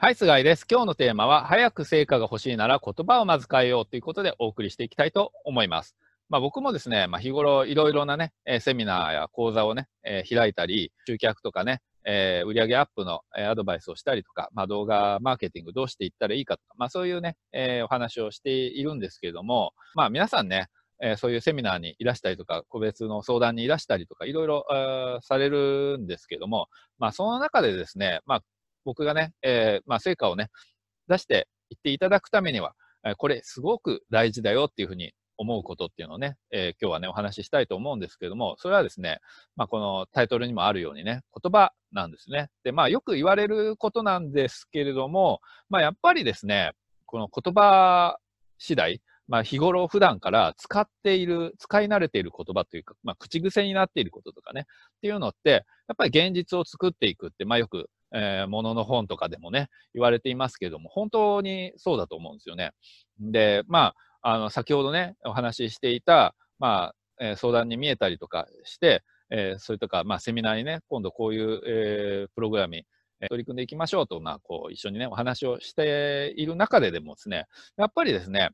はい、菅井です。今日のテーマは、早く成果が欲しいなら言葉をまず変えようということでお送りしていきたいと思います。まあ、僕もですね、まあ、日頃いろいろなね、えセミナーや講座をね、えー、開いたり、集客とかね、えー、売上アップの、えアドバイスをしたりとか、まあ、動画マーケティングどうしていったらいいかとか、まあ、そういうね、えー、お話をしているんですけれども、まあ、皆さんね、えそういうセミナーにいらしたりとか、個別の相談にいらしたりとか、いろいろ、されるんですけども、まあ、その中でですね、まあ、僕がね、えー、まあ、成果をね、出していっていただくためには、これすごく大事だよっていうふうに思うことっていうのをね、えー、今日はね、お話ししたいと思うんですけども、それはですね、まあ、このタイトルにもあるようにね、言葉なんですね。で、まあ、よく言われることなんですけれども、まあ、やっぱりですね、この言葉次第、まあ、日頃普段から使っている、使い慣れている言葉というか、まあ、口癖になっていることとかね、っていうのって、やっぱり現実を作っていくって、まあ、よくえー、ものの本とかでもね、言われていますけれども、本当にそうだと思うんですよね。で、まあ、あの、先ほどね、お話ししていた、まあ、えー、相談に見えたりとかして、えー、それとか、まあ、セミナーにね、今度こういう、えー、プログラミング、え取り組んでいきましょうと、まあ、こう、一緒にね、お話をしている中ででもですね、やっぱりですね、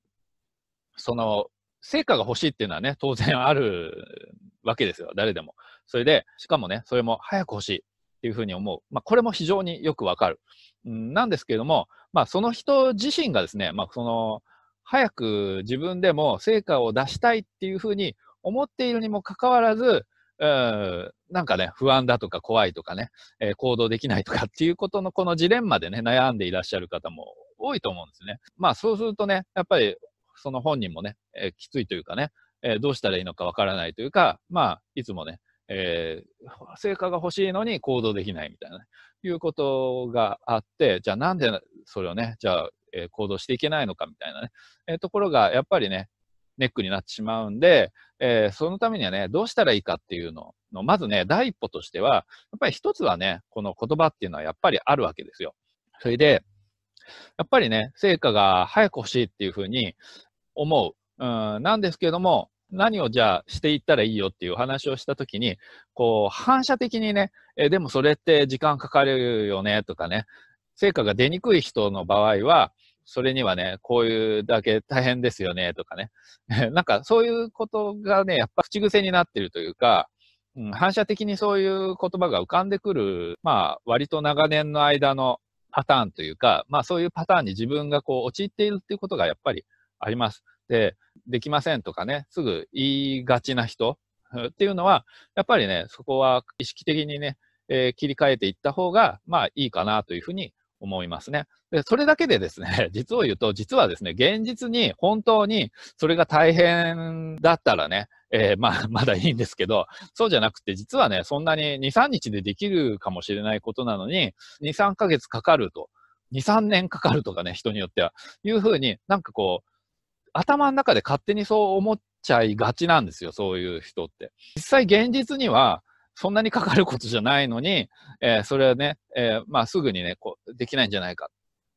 その、成果が欲しいっていうのはね、当然あるわけですよ、誰でも。それで、しかもね、それも早く欲しい。っていうふうに思う。まあ、これも非常によくわかる。なんですけれども、まあ、その人自身がですね、まあ、その、早く自分でも成果を出したいっていうふうに思っているにもかかわらず、うん、なんかね、不安だとか怖いとかね、えー、行動できないとか っていうことのこのジレンマでね、悩んでいらっしゃる方も多いと思うんですね。まあそうするとね、やっぱりその本人もね、えー、きついというかね、えー、どうしたらいいのかわからないというか、まあいつもね、えー、成果が欲しいのに行動できないみたいな、ね、いうことがあって、じゃあなんでそれをね、じゃあ、えー、行動していけないのかみたいなね、えー、ところがやっぱりね、ネックになってしまうんで、えー、そのためにはね、どうしたらいいかっていうのの、まずね、第一歩としては、やっぱり一つはね、この言葉っていうのはやっぱりあるわけですよ。それで、やっぱりね、成果が早く欲しいっていうふうに思う。うん、なんですけども、何をじゃあしていったらいいよっていう話をしたときに、こう、反射的にね、え、でもそれって時間かかるよね、とかね、成果が出にくい人の場合は、それにはね、こういうだけ大変ですよね、とかね。なんかそういうことがね、やっぱ口癖になってるというか、うん、反射的にそういう言葉が浮かんでくる、まあ、割と長年の間のパターンというか、まあそういうパターンに自分がこう陥っているっていうことがやっぱりあります。で、できませんとかね、すぐ言いがちな人っていうのは、やっぱりね、そこは意識的にね、えー、切り替えていった方が、まあいいかなというふうに思いますね。で、それだけでですね、実を言うと、実はですね、現実に本当にそれが大変だったらね、えー、まあ、まだいいんですけど、そうじゃなくて、実はね、そんなに2、3日でできるかもしれないことなのに、2、3ヶ月かかると、2、3年かかるとかね、人によっては、いうふうになんかこう、頭の中で勝手にそう思っちゃいがちなんですよ、そういう人って。実際現実には、そんなにかかることじゃないのに、えー、それはね、えー、まあ、すぐにね、こう、できないんじゃないか。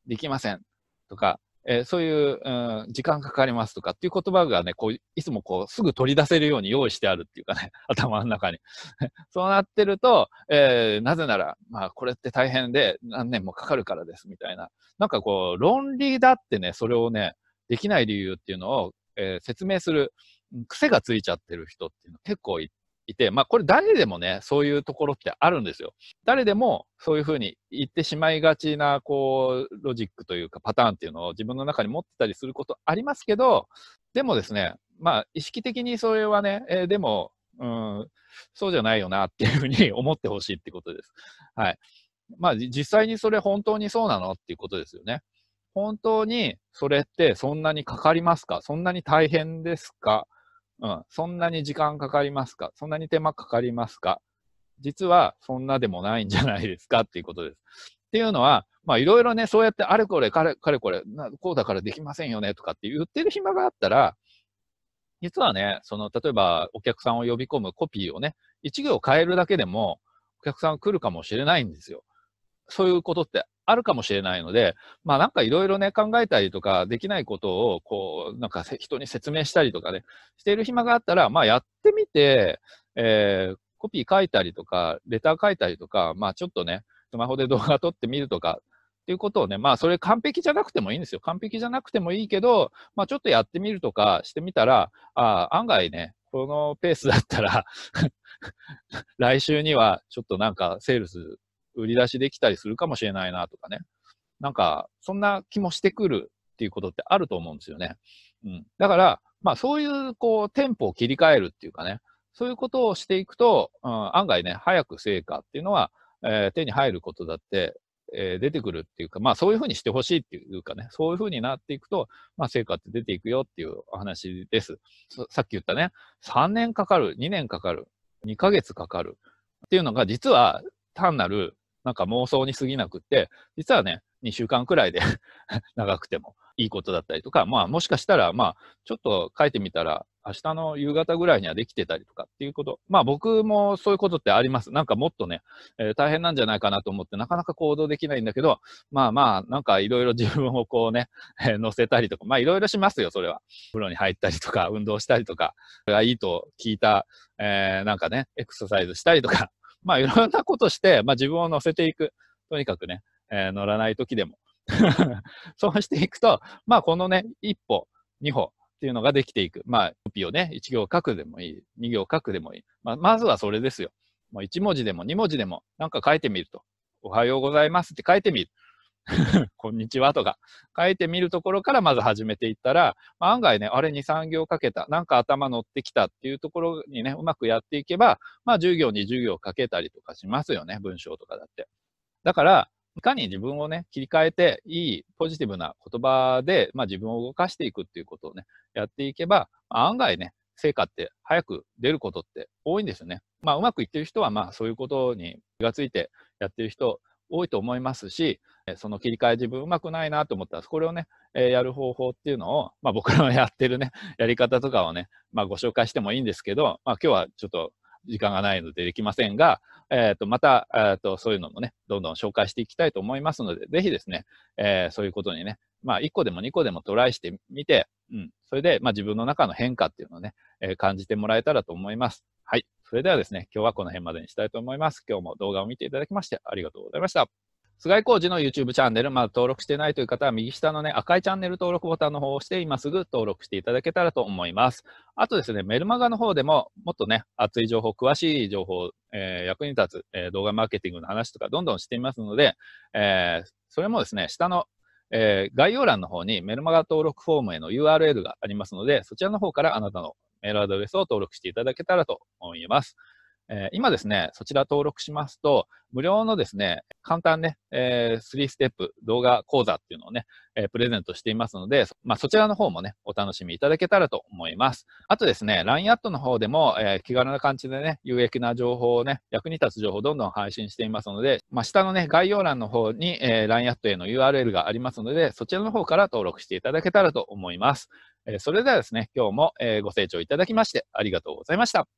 できません。とか、えー、そういう、うん、時間かかりますとかっていう言葉がね、こう、いつもこう、すぐ取り出せるように用意してあるっていうかね、頭の中に。そうなってると、えー、なぜなら、まあ、これって大変で何年もかかるからです、みたいな。なんかこう、論理だってね、それをね、できない理由っていうのを、えー、説明する癖がついちゃってる人っていうの結構いて、まあこれ誰でもね、そういうところってあるんですよ。誰でもそういうふうに言ってしまいがちな、こう、ロジックというかパターンっていうのを自分の中に持ってたりすることありますけど、でもですね、まあ意識的にそれはね、えー、でも、うん、そうじゃないよなっていうふうに 思ってほしいってことです。はい。まあ実際にそれ本当にそうなのっていうことですよね。本当にそれってそんなにかかりますかそんなに大変ですかうん、そんなに時間かかりますかそんなに手間かかりますか実はそんなでもないんじゃないですかっていうことです。っていうのは、まあいろいろね、そうやってあれこれ、かれかれこれな、こうだからできませんよねとかって言ってる暇があったら、実はね、その、例えばお客さんを呼び込むコピーをね、一行変えるだけでも、お客さん来るかもしれないんですよ。そういうことってあるかもしれないので、まあなんかいろいろね、考えたりとか、できないことを、こう、なんか人に説明したりとかね、している暇があったら、まあやってみて、えー、コピー書いたりとか、レター書いたりとか、まあちょっとね、スマホで動画撮ってみるとか、っていうことをね、まあそれ完璧じゃなくてもいいんですよ。完璧じゃなくてもいいけど、まあちょっとやってみるとかしてみたら、あ案外ね、このペースだったら 来週にはちょっとなんかセールス売り出しできたりするかもしれないなとかね。なんか、そんな気もしてくるっていうことってあると思うんですよね。うん。だから、まあそういう、こう、テンポを切り替えるっていうかね、そういうことをしていくと、うん、案外ね、早く成果っていうのは、えー、手に入ることだって、えー、出てくるっていうか、まあそういうふうにしてほしいっていうかね、そういうふうになっていくと、まあ成果って出ていくよっていうお話です。さっき言ったね、3年かかる、2年かかる、2ヶ月かかるっていうのが実は単なるなんか妄想に過ぎなくって、実はね、2週間くらいで 長くてもいいことだったりとか、まあもしかしたら、まあちょっと書いてみたら、明日の夕方ぐらいにはできてたりとかっていうこと。まあ僕もそういうことってあります。なんかもっとね、えー、大変なんじゃないかなと思ってなかなか行動できないんだけど、まあまあなんかいろいろ 自分をこうね、えー、乗せたりとか、まあいろいろしますよ、それは。風呂に入ったりとか、運動したりとか、がいいと聞いた、えー、なんかね、エクササイズしたりとか、まあいろんなことして、まあ自分を乗せていく。とにかくね、えー、乗らない時でも。そうしていくと、まあこのね、一歩、二歩っていうのができていく。まあ、コピーをね、一行書くでもいい、二行書くでもいい。まあ、まずはそれですよ。もう一文字でも二文字でもなんか書いてみると。おはようございますって書いてみる。こんにちはとか書いてみるところからまず始めていったら、まあ、案外ね、あれに3行かけた、なんか頭乗ってきたっていうところにね、うまくやっていけば、まあ10行に10行かけたりとかしますよね、文章とかだって。だから、いかに自分をね、切り替えて、いいポジティブな言葉で、まあ自分を動かしていくっていうことをね、やっていけば、まあ、案外ね、成果って早く出ることって多いんですよね。まあうまくいってる人は、まあそういうことに気がついてやってる人多いと思いますし、その切り替え自分うまくないなと思ったら、これをね、えやる方法っていうのを、まあ、僕のやってるね、やり方とかをね、まあ、ご紹介してもいいんですけど、まあ、今日はちょっと時間がないのでできませんが、えっ、ー、と、また、えっ、ー、と、そういうのもね、どんどん紹介していきたいと思いますので、ぜひですね、えー、そういうことにね、まあ、1個でも2個でもトライしてみて、うん、それで、まあ、自分の中の変化っていうのをね、え感じてもらえたらと思います。はい。それではですね、今日はこの辺までにしたいと思います。今日も動画を見ていただきましてありがとうございました。菅井浩二の YouTube チャンネル、まだ登録してないという方は、右下のね、赤いチャンネル登録ボタンの方を押して、今すぐ登録していただけたらと思います。あとですね、メルマガの方でも、もっとね、熱い情報、詳しい情報、えー、役に立つ、えー、動画マーケティングの話とか、どんどんしていますので、えー、それもですね、下の、え概要欄の方にメルマガ登録フォームへの URL がありますので、そちらの方からあなたのメールアドレスを登録していただけたらと思います。え今ですね、そちら登録しますと、無料のですね、簡単ね、えー、3ステップ動画講座っていうのをね、えー、プレゼントしていますので、まあ、そちらの方もね、お楽しみいただけたらと思います。あとですね、LINE アットの方でも、えー、気軽な感じでね、有益な情報をね、役に立つ情報をどんどん配信していますので、まあ、下のね、概要欄の方に、え LINE アットへの URL がありますので、そちらの方から登録していただけたらと思います。えそれではですね、今日も、えご清聴いただきましてありがとうございました。